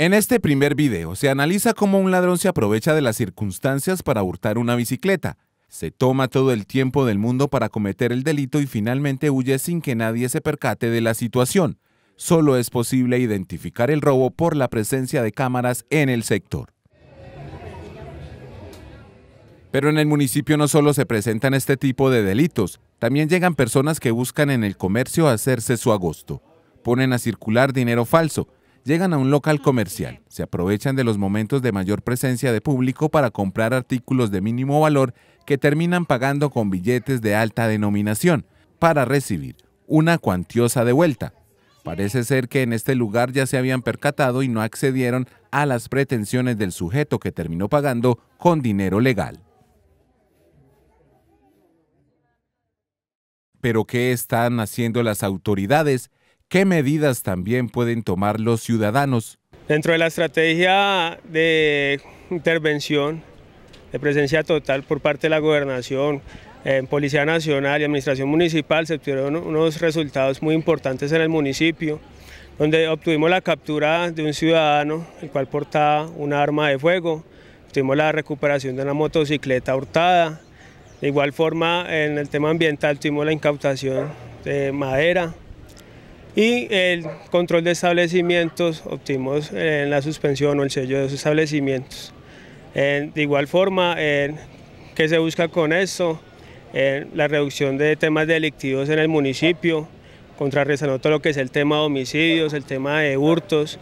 En este primer video se analiza cómo un ladrón se aprovecha de las circunstancias para hurtar una bicicleta. Se toma todo el tiempo del mundo para cometer el delito y finalmente huye sin que nadie se percate de la situación. Solo es posible identificar el robo por la presencia de cámaras en el sector. Pero en el municipio no solo se presentan este tipo de delitos, también llegan personas que buscan en el comercio hacerse su agosto. Ponen a circular dinero falso, Llegan a un local ah, comercial, se aprovechan de los momentos de mayor presencia de público para comprar artículos de mínimo valor que terminan pagando con billetes de alta denominación para recibir una cuantiosa devuelta. Parece ser que en este lugar ya se habían percatado y no accedieron a las pretensiones del sujeto que terminó pagando con dinero legal. ¿Pero qué están haciendo las autoridades? ¿Qué medidas también pueden tomar los ciudadanos? Dentro de la estrategia de intervención, de presencia total por parte de la gobernación, Policía Nacional y Administración Municipal se obtuvieron unos resultados muy importantes en el municipio, donde obtuvimos la captura de un ciudadano, el cual portaba un arma de fuego, obtuvimos la recuperación de una motocicleta hurtada, de igual forma en el tema ambiental tuvimos la incautación de madera, y el control de establecimientos, optimos en eh, la suspensión o el sello de esos establecimientos. Eh, de igual forma, eh, ¿qué se busca con esto? la reducción de temas delictivos en el municipio, contrarrestando todo lo que es el tema de homicidios, el tema de hurtos,